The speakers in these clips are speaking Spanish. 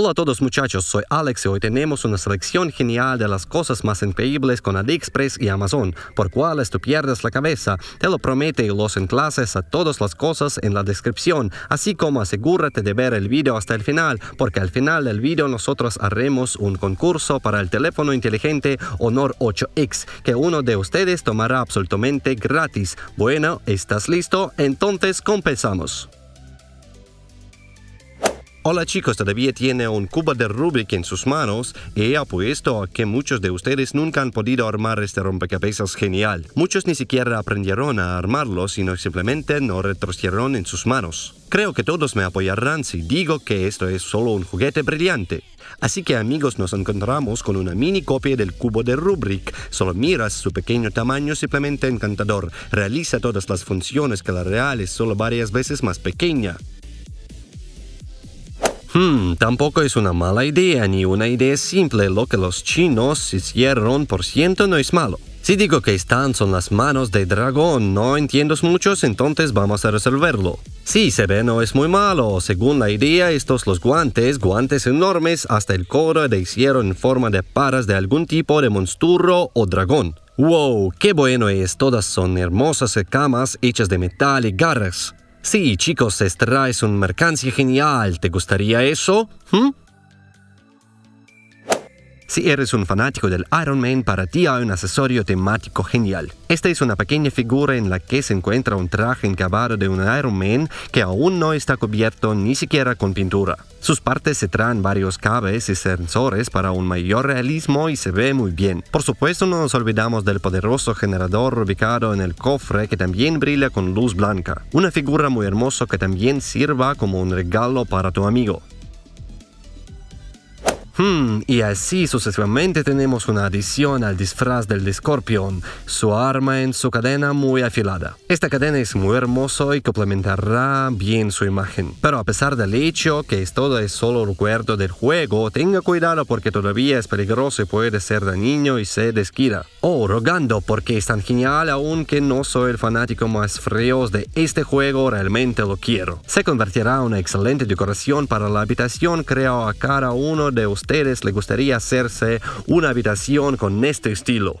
Hola a todos muchachos, soy Alex y hoy tenemos una selección genial de las cosas más increíbles con AliExpress y Amazon, por cuales tú pierdes la cabeza. Te lo promete y los enlaces a todas las cosas en la descripción, así como asegúrate de ver el video hasta el final, porque al final del video nosotros haremos un concurso para el teléfono inteligente Honor 8X, que uno de ustedes tomará absolutamente gratis. Bueno, ¿estás listo? Entonces comenzamos. Hola chicos, todavía tiene un cubo de Rubik en sus manos y apuesto a que muchos de ustedes nunca han podido armar este rompecabezas genial. Muchos ni siquiera aprendieron a armarlo, sino simplemente no retorcieron en sus manos. Creo que todos me apoyarán si digo que esto es solo un juguete brillante. Así que amigos, nos encontramos con una mini copia del cubo de Rubik. Solo miras su pequeño tamaño simplemente encantador. Realiza todas las funciones que la real es solo varias veces más pequeña. Hmm, tampoco es una mala idea ni una idea simple. Lo que los chinos hicieron por ciento no es malo. Si digo que están son las manos de dragón, no entiendo mucho, entonces vamos a resolverlo. Sí, se ve no es muy malo. Según la idea, estos los guantes, guantes enormes, hasta el coro le hicieron en forma de paras de algún tipo de monstruo o dragón. ¡Wow! ¡Qué bueno es! Todas son hermosas camas hechas de metal y garras. Sí, chicos, esta es un mercancía genial. ¿Te gustaría eso? ¿Mm? Si eres un fanático del Iron Man, para ti hay un accesorio temático genial. Esta es una pequeña figura en la que se encuentra un traje encabado de un Iron Man que aún no está cubierto ni siquiera con pintura. Sus partes se traen varios cables y sensores para un mayor realismo y se ve muy bien. Por supuesto no nos olvidamos del poderoso generador ubicado en el cofre que también brilla con luz blanca. Una figura muy hermosa que también sirva como un regalo para tu amigo. Hmm, y así sucesivamente tenemos una adición al disfraz del escorpión, su arma en su cadena muy afilada. Esta cadena es muy hermosa y complementará bien su imagen. Pero a pesar del hecho que esto es solo recuerdo del juego, tenga cuidado porque todavía es peligroso y puede ser dañino y se desquira. Oh, rogando porque es tan genial aunque no soy el fanático más frío de este juego, realmente lo quiero. Se convertirá en una excelente decoración para la habitación, creada a cada uno de ustedes ustedes le gustaría hacerse una habitación con este estilo.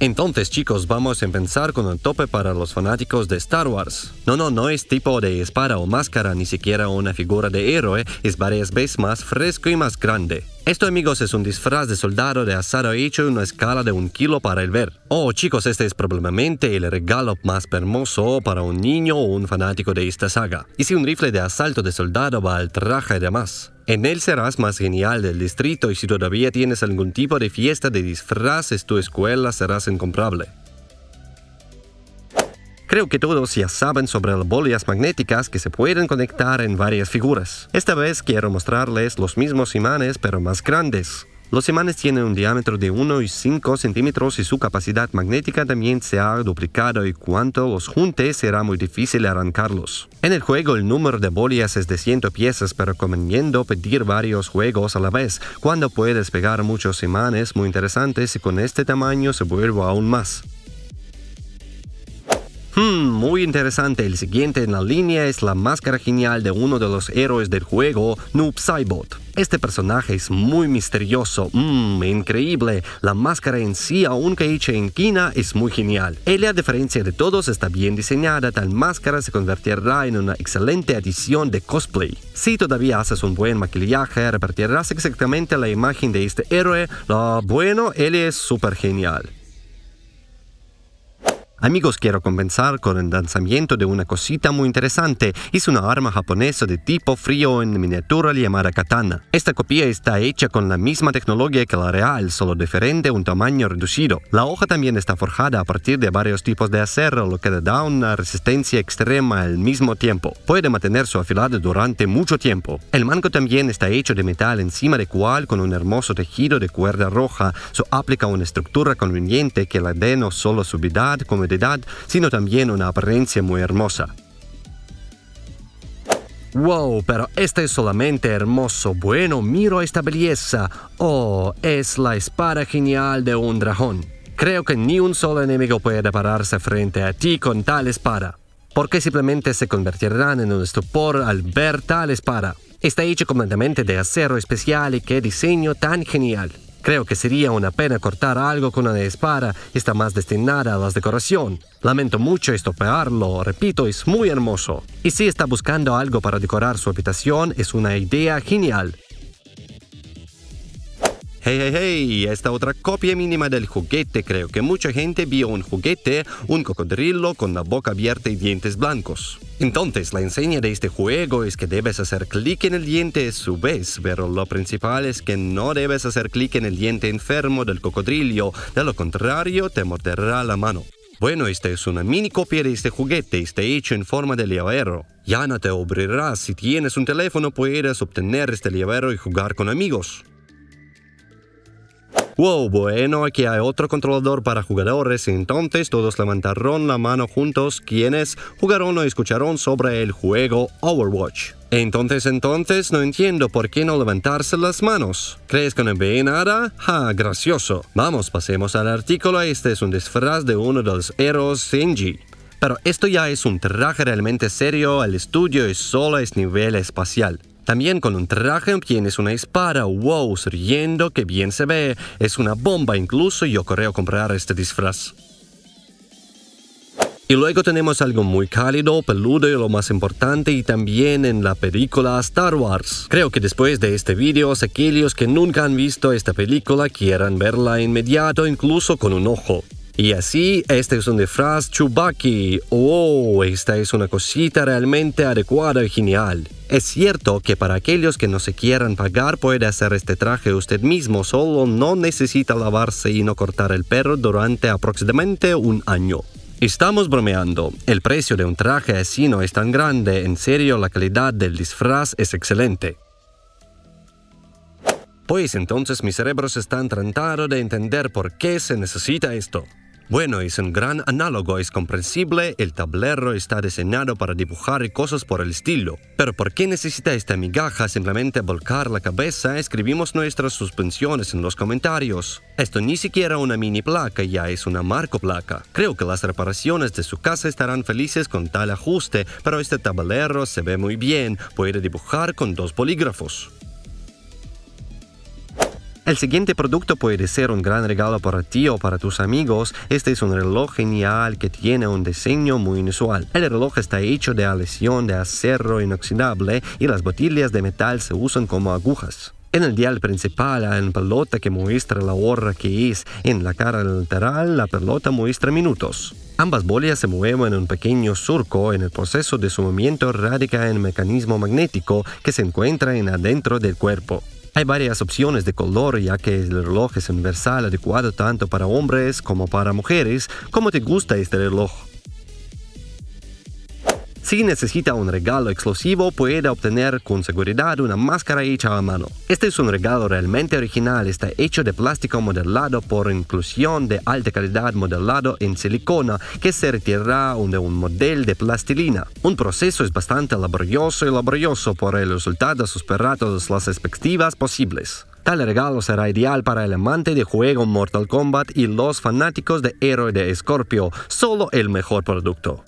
Entonces chicos, vamos a empezar con el tope para los fanáticos de Star Wars. No, no, no es tipo de espada o máscara, ni siquiera una figura de héroe, es varias veces más fresco y más grande. Esto amigos es un disfraz de soldado de asado hecho en una escala de un kilo para el ver. Oh chicos, este es probablemente el regalo más hermoso para un niño o un fanático de esta saga. Y si un rifle de asalto de soldado va al traje de más. En él serás más genial del distrito y si todavía tienes algún tipo de fiesta de disfraces tu escuela serás incomparable. Creo que todos ya saben sobre las bolas magnéticas que se pueden conectar en varias figuras. Esta vez quiero mostrarles los mismos imanes pero más grandes. Los imanes tienen un diámetro de 1,5 centímetros y su capacidad magnética también se ha duplicado y cuanto los juntes será muy difícil arrancarlos. En el juego el número de bolias es de 100 piezas pero recomiendo pedir varios juegos a la vez, cuando puedes pegar muchos imanes muy interesantes y con este tamaño se vuelve aún más muy interesante. El siguiente en la línea es la máscara genial de uno de los héroes del juego, Noob Saibot. Este personaje es muy misterioso, mmm, increíble. La máscara en sí, aunque hecha en China, es muy genial. Ella, a diferencia de todos, está bien diseñada, tal máscara se convertirá en una excelente adición de cosplay. Si todavía haces un buen maquillaje, repartirás exactamente la imagen de este héroe. Lo ah, bueno, él es súper genial. Amigos, quiero comenzar con el lanzamiento de una cosita muy interesante. Es una arma japonesa de tipo frío en miniatura llamada katana. Esta copia está hecha con la misma tecnología que la real, solo diferente un tamaño reducido. La hoja también está forjada a partir de varios tipos de acero, lo que le da una resistencia extrema al mismo tiempo. Puede mantener su afilado durante mucho tiempo. El mango también está hecho de metal encima de cual con un hermoso tejido de cuerda roja. su aplica una estructura conveniente que le dé no solo vida, como sino también una apariencia muy hermosa. Wow, pero este es solamente hermoso. Bueno, miro esta belleza. Oh, es la espada genial de un dragón. Creo que ni un solo enemigo puede pararse frente a ti con tal espada, porque simplemente se convertirán en un estupor al ver tal espada. Está hecho completamente de acero especial y qué diseño tan genial. Creo que sería una pena cortar algo con una espada, está más destinada a la decoración. Lamento mucho estropearlo, repito, es muy hermoso. Y si está buscando algo para decorar su habitación, es una idea genial. Hey, hey, hey, esta otra copia mínima del juguete. Creo que mucha gente vio un juguete, un cocodrilo con la boca abierta y dientes blancos. Entonces, la enseña de este juego es que debes hacer clic en el diente a su vez, pero lo principal es que no debes hacer clic en el diente enfermo del cocodrilo, de lo contrario te morderá la mano. Bueno, esta es una mini copia de este juguete, está hecho en forma de llavero. Ya no te abrirás. si tienes un teléfono puedes obtener este llavero y jugar con amigos. Wow, bueno, aquí hay otro controlador para jugadores, entonces todos levantaron la mano juntos quienes jugaron o escucharon sobre el juego Overwatch. Entonces, entonces, no entiendo por qué no levantarse las manos. ¿Crees que no ve nada? ¡Ja, gracioso! Vamos, pasemos al artículo. Este es un disfraz de uno de los héroes Shinji. Pero esto ya es un traje realmente serio, el estudio y solo es nivel espacial. También con un traje tienes una espada, wow, riendo, que bien se ve. Es una bomba incluso, yo a comprar este disfraz. Y luego tenemos algo muy cálido, peludo y lo más importante y también en la película Star Wars. Creo que después de este vídeo, aquellos que nunca han visto esta película quieran verla inmediato incluso con un ojo. Y así, este es un disfraz Chubaki. Oh, esta es una cosita realmente adecuada y genial. Es cierto que para aquellos que no se quieran pagar puede hacer este traje usted mismo, solo no necesita lavarse y no cortar el perro durante aproximadamente un año. Estamos bromeando. El precio de un traje así no es tan grande, en serio la calidad del disfraz es excelente. Pues entonces mis cerebros están tratando de entender por qué se necesita esto. Bueno, es un gran análogo, es comprensible, el tablero está diseñado para dibujar y cosas por el estilo. Pero ¿por qué necesita esta migaja simplemente volcar la cabeza? Escribimos nuestras suspensiones en los comentarios. Esto ni siquiera una mini placa, ya es una marco placa. Creo que las reparaciones de su casa estarán felices con tal ajuste, pero este tablero se ve muy bien, puede dibujar con dos polígrafos. El siguiente producto puede ser un gran regalo para ti o para tus amigos. Este es un reloj genial que tiene un diseño muy inusual. El reloj está hecho de aleación de acero inoxidable y las botellas de metal se usan como agujas. En el dial principal hay una pelota que muestra la hora que es. En la cara lateral la pelota muestra minutos. Ambas bolas se mueven en un pequeño surco. En el proceso de su movimiento radica en mecanismo magnético que se encuentra en adentro del cuerpo. Hay varias opciones de color ya que el reloj es universal adecuado tanto para hombres como para mujeres. ¿Cómo te gusta este reloj? Si necesita un regalo exclusivo, puede obtener con seguridad una máscara hecha a mano. Este es un regalo realmente original, está hecho de plástico modelado por inclusión de alta calidad modelado en silicona que se retirará de un modelo de plastilina. Un proceso es bastante laborioso y laborioso, por el resultado superar las expectativas posibles. Tal regalo será ideal para el amante de juego Mortal Kombat y los fanáticos de Héroe de Escorpio, solo el mejor producto.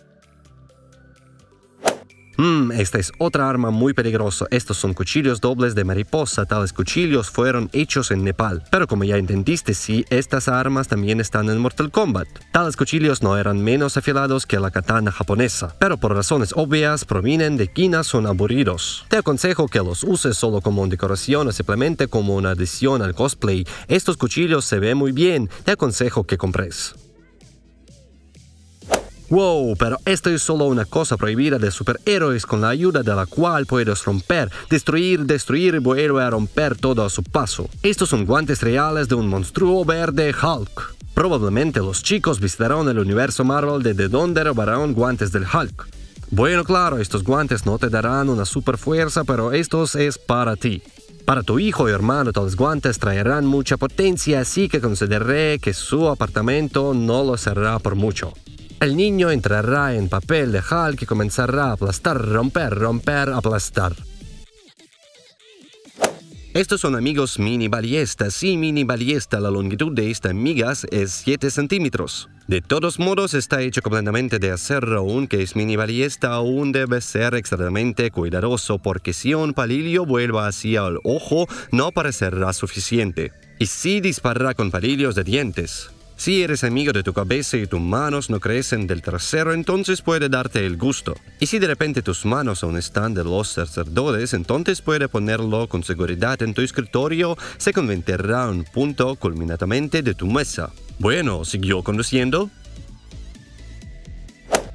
Mm, esta es otra arma muy peligrosa. Estos son cuchillos dobles de mariposa. Tales cuchillos fueron hechos en Nepal. Pero como ya entendiste, sí, estas armas también están en Mortal Kombat. Tales cuchillos no eran menos afilados que la katana japonesa, pero por razones obvias provienen de China, son aburridos. Te aconsejo que los uses solo como decoración o simplemente como una adición al cosplay. Estos cuchillos se ven muy bien, te aconsejo que compres. Wow, pero esto es solo una cosa prohibida de superhéroes con la ayuda de la cual puedes romper, destruir, destruir y volver a romper todo a su paso. Estos son guantes reales de un monstruo verde Hulk. Probablemente los chicos visitaron el universo Marvel desde donde robaron guantes del Hulk. Bueno, claro, estos guantes no te darán una super fuerza, pero estos es para ti. Para tu hijo y hermano, tales guantes traerán mucha potencia, así que consideraré que su apartamento no lo será por mucho. El niño entrará en papel de Hulk que comenzará a aplastar, romper, romper, aplastar. Estos son amigos mini ballestas y mini ballesta la longitud de esta migas es 7 centímetros. De todos modos está hecho completamente de acero aunque es mini ballesta aún debe ser extremadamente cuidadoso porque si un palillo vuelva hacia el ojo no parecerá suficiente. Y si sí disparará con palillos de dientes. Si eres amigo de tu cabeza y tus manos no crecen del trasero, entonces puede darte el gusto. Y si de repente tus manos aún están de los sacerdotes, entonces puede ponerlo con seguridad en tu escritorio, se convertirá en un punto culminatamente de tu mesa. Bueno, siguió conduciendo.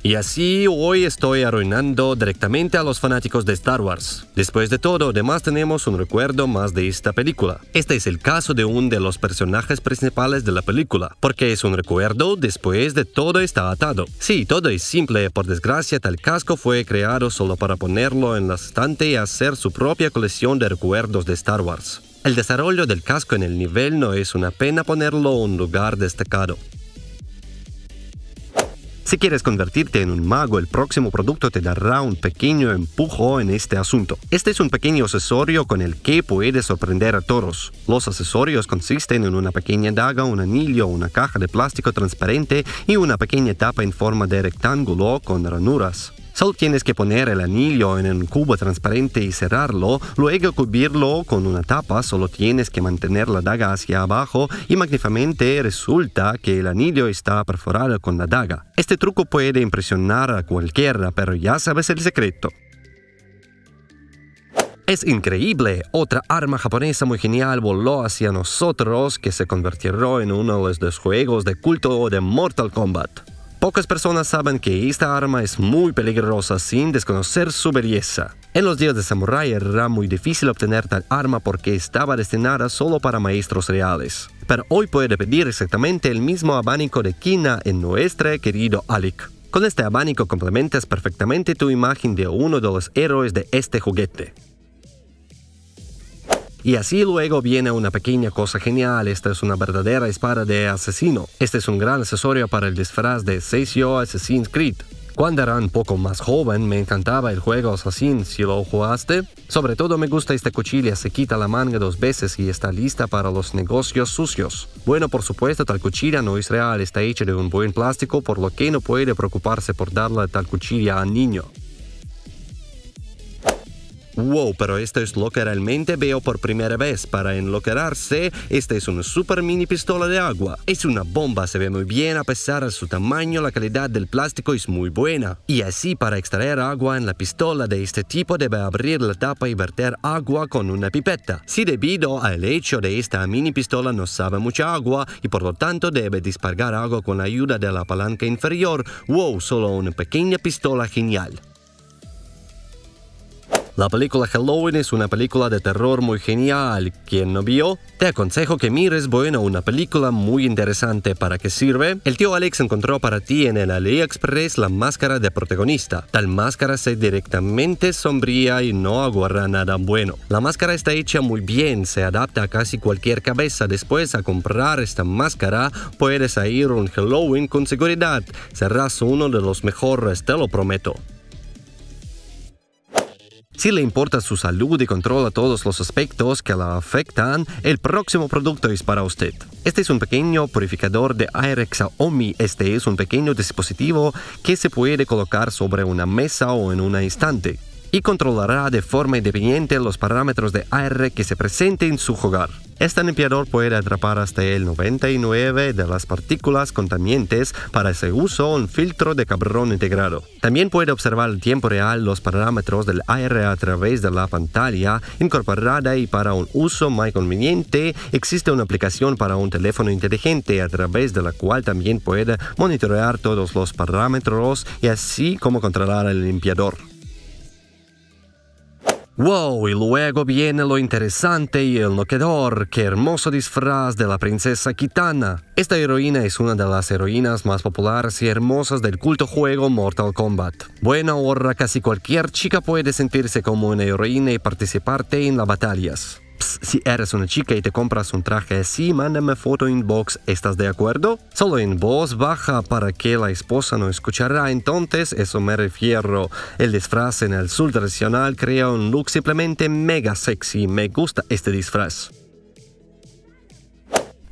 Y así hoy estoy arruinando directamente a los fanáticos de Star Wars. Después de todo, además tenemos un recuerdo más de esta película. Este es el caso de uno de los personajes principales de la película, porque es un recuerdo después de todo está atado. Sí, todo es simple, por desgracia tal casco fue creado solo para ponerlo en la estante y hacer su propia colección de recuerdos de Star Wars. El desarrollo del casco en el nivel no es una pena ponerlo en un lugar destacado. Si quieres convertirte en un mago, el próximo producto te dará un pequeño empujo en este asunto. Este es un pequeño accesorio con el que puedes sorprender a toros. Los accesorios consisten en una pequeña daga, un anillo, una caja de plástico transparente y una pequeña tapa en forma de rectángulo con ranuras. Solo tienes que poner el anillo en un cubo transparente y cerrarlo, luego cubrirlo con una tapa, solo tienes que mantener la daga hacia abajo y magníficamente resulta que el anillo está perforado con la daga. Este truco puede impresionar a cualquiera, pero ya sabes el secreto. Es increíble, otra arma japonesa muy genial voló hacia nosotros que se convertirá en uno de los juegos de culto de Mortal Kombat. Pocas personas saben que esta arma es muy peligrosa sin desconocer su belleza. En los días de Samurai era muy difícil obtener tal arma porque estaba destinada solo para maestros reales. Pero hoy puede pedir exactamente el mismo abanico de Kina en nuestro querido Alec. Con este abanico complementas perfectamente tu imagen de uno de los héroes de este juguete. Y así luego viene una pequeña cosa genial, esta es una verdadera espada de asesino. Este es un gran accesorio para el disfraz de yo Assassin's Creed. Cuando era un poco más joven me encantaba el juego Assassin si lo jugaste. Sobre todo me gusta esta cuchilla, se quita la manga dos veces y está lista para los negocios sucios. Bueno, por supuesto, tal cuchilla no es real, está hecha de un buen plástico, por lo que no puede preocuparse por darle tal cuchilla un niño. Wow, pero esto es lo que realmente veo por primera vez. Para enloquecerse, esta es una super mini pistola de agua. Es una bomba, se ve muy bien a pesar de su tamaño, la calidad del plástico es muy buena. Y así para extraer agua en la pistola de este tipo debe abrir la tapa y verter agua con una pipeta. Si debido al hecho de esta mini pistola no sabe mucha agua y por lo tanto debe dispargar agua con ayuda de la palanca inferior, wow, solo una pequeña pistola genial. La película Halloween es una película de terror muy genial. ¿Quién no vio, te aconsejo que mires, bueno, una película muy interesante para qué sirve. El tío Alex encontró para ti en el AliExpress la máscara de protagonista. Tal máscara se directamente sombría y no aguarda nada bueno. La máscara está hecha muy bien, se adapta a casi cualquier cabeza. Después a comprar esta máscara puedes ir un Halloween con seguridad. Serás uno de los mejores, te lo prometo. Si le importa su salud y controla todos los aspectos que la afectan, el próximo producto es para usted. Este es un pequeño purificador de aire Xiaomi. Este es un pequeño dispositivo que se puede colocar sobre una mesa o en una estante y controlará de forma independiente los parámetros de aire que se presenten en su hogar. Este limpiador puede atrapar hasta el 99 de las partículas contaminantes para ese uso un filtro de cabrón integrado. También puede observar en tiempo real los parámetros del aire a través de la pantalla incorporada y para un uso más conveniente existe una aplicación para un teléfono inteligente a través de la cual también puede monitorear todos los parámetros y así como controlar el limpiador. Wow, y luego viene lo interesante y el noquedor, qué hermoso disfraz de la princesa Kitana. Esta heroína es una de las heroínas más populares y hermosas del culto juego Mortal Kombat. Buena ahora casi cualquier chica puede sentirse como una heroína y participarte en las batallas si eres una chica y te compras un traje así, mándame foto inbox, ¿estás de acuerdo? Solo en voz baja para que la esposa no escuchará, entonces eso me refiero. El disfraz en el sur tradicional crea un look simplemente mega sexy, me gusta este disfraz.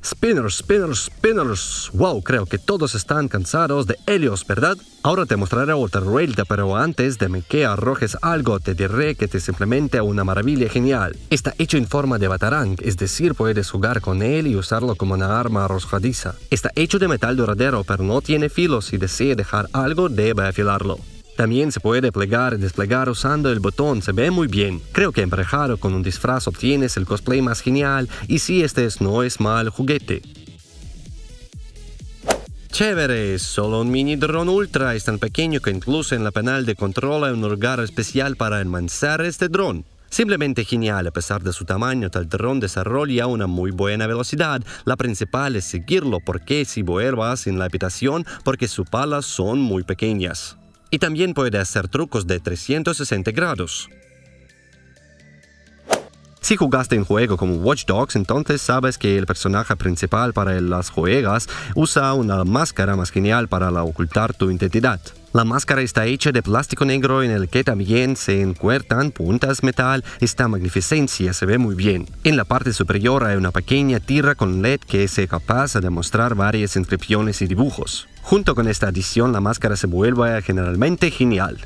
Spinners, spinners, spinners. Wow, creo que todos están cansados de Helios, ¿verdad? Ahora te mostraré otra rueda, pero antes de que arrojes algo, te diré que te simplemente una maravilla genial. Está hecho en forma de batarang, es decir, puedes jugar con él y usarlo como una arma arrojadiza. Está hecho de metal duradero, pero no tiene filos. Si desea dejar algo, debe afilarlo. También se puede plegar y desplegar usando el botón, se ve muy bien. Creo que emparejado con un disfraz obtienes el cosplay más genial y si este no es mal juguete. Chévere, solo un mini dron ultra es tan pequeño que incluso en la penal de control hay un lugar especial para enmanzar este dron. Simplemente genial, a pesar de su tamaño, tal dron desarrolla una muy buena velocidad. La principal es seguirlo porque si vuelvas en la habitación porque sus palas son muy pequeñas y también puede hacer trucos de 360 grados. Si jugaste en juego como Watch Dogs, entonces sabes que el personaje principal para las juegas usa una máscara más genial para ocultar tu identidad. La máscara está hecha de plástico negro en el que también se encuertan puntas metal. Esta magnificencia se ve muy bien. En la parte superior hay una pequeña tierra con LED que es capaz de mostrar varias inscripciones y dibujos. Junto con esta adición la máscara se vuelve generalmente genial.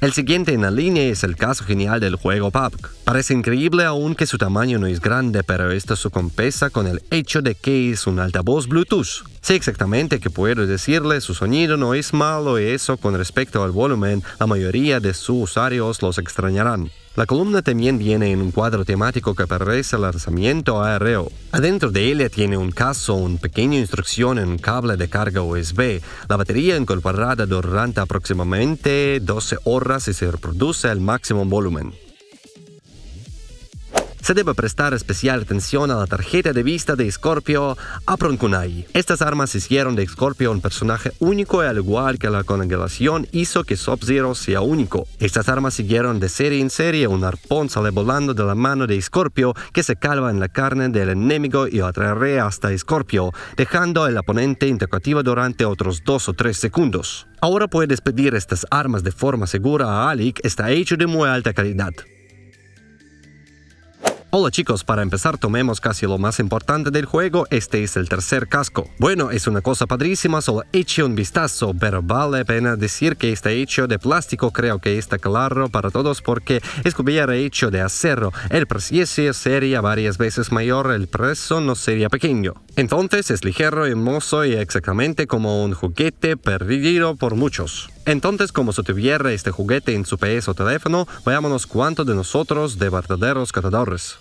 El siguiente en la línea es el caso genial del juego PUBG. Parece increíble aún que su tamaño no es grande, pero esto se compensa con el hecho de que es un altavoz Bluetooth. Sé exactamente que puedo decirle, su sonido no es malo y eso con respecto al volumen, la mayoría de sus usuarios los extrañarán. La columna también viene en un cuadro temático que parece el lanzamiento aéreo. Adentro de ella tiene un caso, un pequeño instrucción en un cable de carga USB. La batería incorporada durante aproximadamente 12 horas y se reproduce al máximo volumen se debe prestar especial atención a la tarjeta de vista de Scorpio Apron Kunai. Estas armas hicieron de Scorpio un personaje único al igual que la congelación hizo que Sub-Zero sea único. Estas armas siguieron de serie en serie, un arpón sale volando de la mano de Scorpio que se calva en la carne del enemigo y atraerá hasta Scorpio, dejando al oponente intercativo durante otros 2 o 3 segundos. Ahora puedes pedir estas armas de forma segura a Alec, está hecho de muy alta calidad. Hola chicos, para empezar tomemos casi lo más importante del juego, este es el tercer casco. Bueno, es una cosa padrísima, solo eche un vistazo, pero vale pena decir que está hecho de plástico, creo que está claro para todos porque es hubiera hecho de acero, el precio sería varias veces mayor, el precio no sería pequeño. Entonces es ligero, hermoso y exactamente como un juguete perdido por muchos. Entonces, como si tuviera este juguete en su PS o teléfono, veámonos cuánto de nosotros de verdaderos catadores.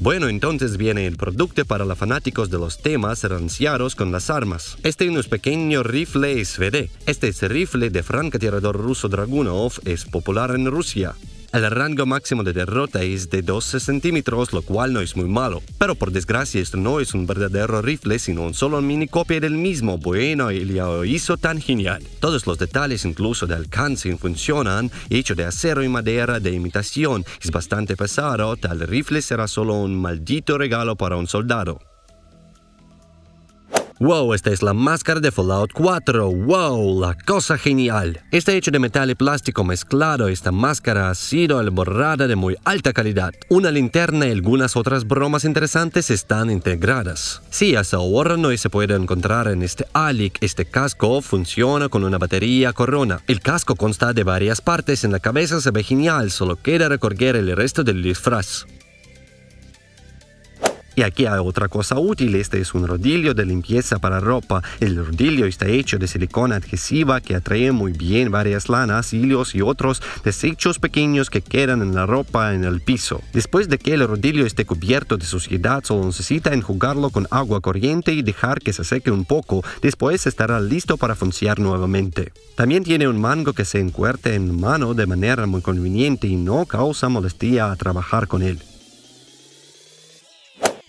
Bueno, entonces viene el producto para los fanáticos de los temas ranciados con las armas. Este es un pequeño rifle SVD. Este es rifle de francotirador ruso Dragunov es popular en Rusia. El rango máximo de derrota es de 12 centímetros, lo cual no es muy malo. Pero por desgracia esto no es un verdadero rifle, sino un solo mini copia del mismo. Bueno, y lo hizo tan genial. Todos los detalles, incluso de alcance, funcionan, hecho de acero y madera de imitación. Es bastante pesado, tal rifle será solo un maldito regalo para un soldado. Wow, esta es la máscara de Fallout 4. Wow, la cosa genial. Está hecho de metal y plástico mezclado. Esta máscara ha sido borrada de muy alta calidad. Una linterna y algunas otras bromas interesantes están integradas. Si hasta ahora no se puede encontrar en este Alic. Este casco funciona con una batería corona. El casco consta de varias partes. En la cabeza se ve genial, solo queda recorrer el resto del disfraz. Y aquí hay otra cosa útil, este es un rodillo de limpieza para ropa. El rodillo está hecho de silicona adhesiva que atrae muy bien varias lanas, hilos y otros desechos pequeños que quedan en la ropa en el piso. Después de que el rodillo esté cubierto de suciedad, solo necesita enjugarlo con agua corriente y dejar que se seque un poco, después estará listo para funcionar nuevamente. También tiene un mango que se encuerte en mano de manera muy conveniente y no causa molestia a trabajar con él.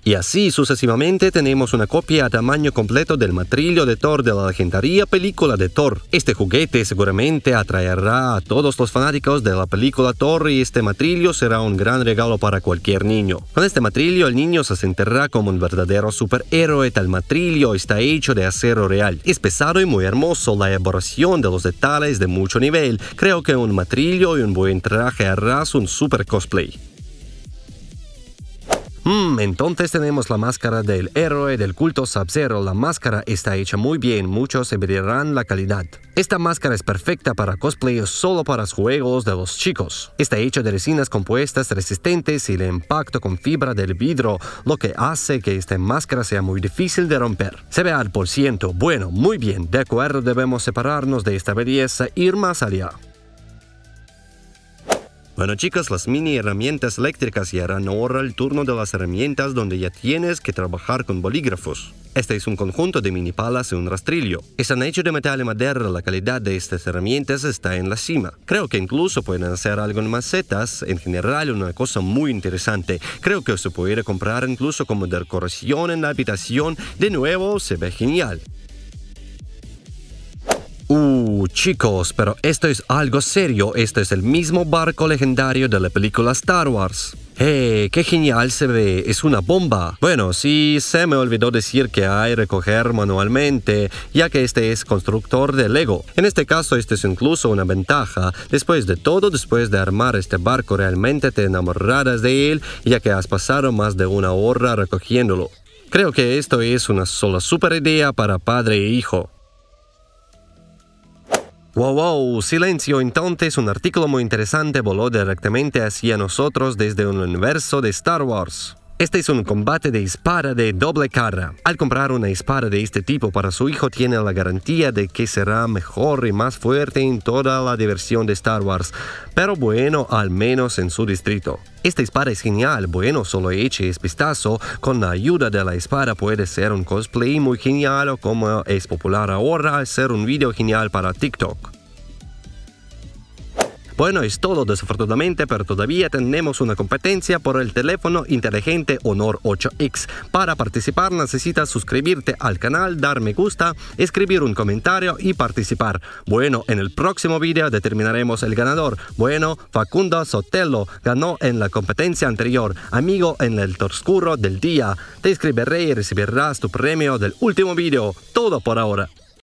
Y así sucesivamente tenemos una copia a tamaño completo del matrillo de Thor de la legendaria película de Thor. Este juguete seguramente atraerá a todos los fanáticos de la película Thor y este matrillo será un gran regalo para cualquier niño. Con este matrillo el niño se sentirá como un verdadero superhéroe. Tal matrillo está hecho de acero real. Es pesado y muy hermoso. La elaboración de los detalles de mucho nivel. Creo que un matrillo y un buen traje harás un super cosplay. Mm, entonces tenemos la máscara del héroe del culto Sub-Zero. La máscara está hecha muy bien, muchos se verán la calidad. Esta máscara es perfecta para cosplay o solo para juegos de los chicos. Está hecha de resinas compuestas resistentes y el impacto con fibra del vidrio, lo que hace que esta máscara sea muy difícil de romper. Se ve al por ciento. Bueno, muy bien, de acuerdo, debemos separarnos de esta belleza, ir más allá. Bueno chicas, las mini herramientas eléctricas y harán ahora el turno de las herramientas donde ya tienes que trabajar con bolígrafos. Este es un conjunto de mini palas y un rastrillo. Están hechos de metal y madera, la calidad de estas herramientas está en la cima. Creo que incluso pueden hacer algo en macetas, en general una cosa muy interesante. Creo que se puede comprar incluso como decoración en la habitación, de nuevo se ve genial. Uh, chicos, pero esto es algo serio. Esto es el mismo barco legendario de la película Star Wars. ¡Hey! ¡Qué genial se ve! ¡Es una bomba! Bueno, sí, se me olvidó decir que hay recoger manualmente, ya que este es constructor de Lego. En este caso, esto es incluso una ventaja. Después de todo, después de armar este barco, realmente te enamorarás de él, ya que has pasado más de una hora recogiéndolo. Creo que esto es una sola super idea para padre e hijo. Wow, wow, silencio entonces, un artículo muy interesante voló directamente hacia nosotros desde un universo de Star Wars. Este es un combate de espada de doble cara. Al comprar una espada de este tipo para su hijo tiene la garantía de que será mejor y más fuerte en toda la diversión de Star Wars, pero bueno, al menos en su distrito. Esta espada es genial, bueno, solo eches este vistazo, con la ayuda de la espada puede ser un cosplay muy genial o como es popular ahora, ser un video genial para TikTok. Bueno, es todo desafortunadamente, pero todavía tenemos una competencia por el teléfono inteligente Honor 8X. Para participar necesitas suscribirte al canal, dar me gusta, escribir un comentario y participar. Bueno, en el próximo video determinaremos el ganador. Bueno, Facundo Sotelo ganó en la competencia anterior, amigo en el torscuro del día. Te escribiré y recibirás tu premio del último video. Todo por ahora.